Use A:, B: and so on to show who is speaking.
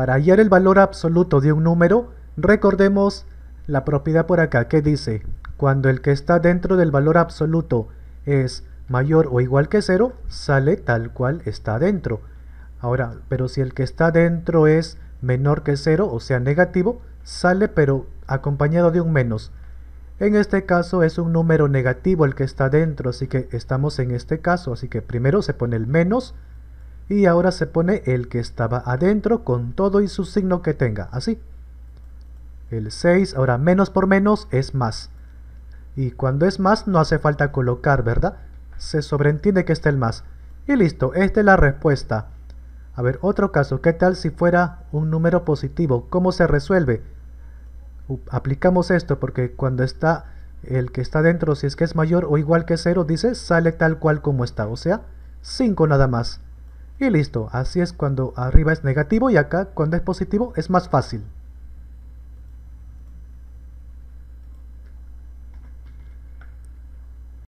A: Para hallar el valor absoluto de un número, recordemos la propiedad por acá que dice, cuando el que está dentro del valor absoluto es mayor o igual que 0, sale tal cual está dentro. Ahora, pero si el que está dentro es menor que 0, o sea negativo, sale pero acompañado de un menos. En este caso es un número negativo el que está dentro, así que estamos en este caso, así que primero se pone el menos, y ahora se pone el que estaba adentro con todo y su signo que tenga, así. El 6, ahora menos por menos es más. Y cuando es más no hace falta colocar, ¿verdad? Se sobreentiende que está el más. Y listo, esta es la respuesta. A ver, otro caso, ¿qué tal si fuera un número positivo? ¿Cómo se resuelve? aplicamos esto porque cuando está el que está adentro si es que es mayor o igual que 0, dice, sale tal cual como está, o sea, 5 nada más. Y listo, así es cuando arriba es negativo y acá cuando es positivo es más fácil.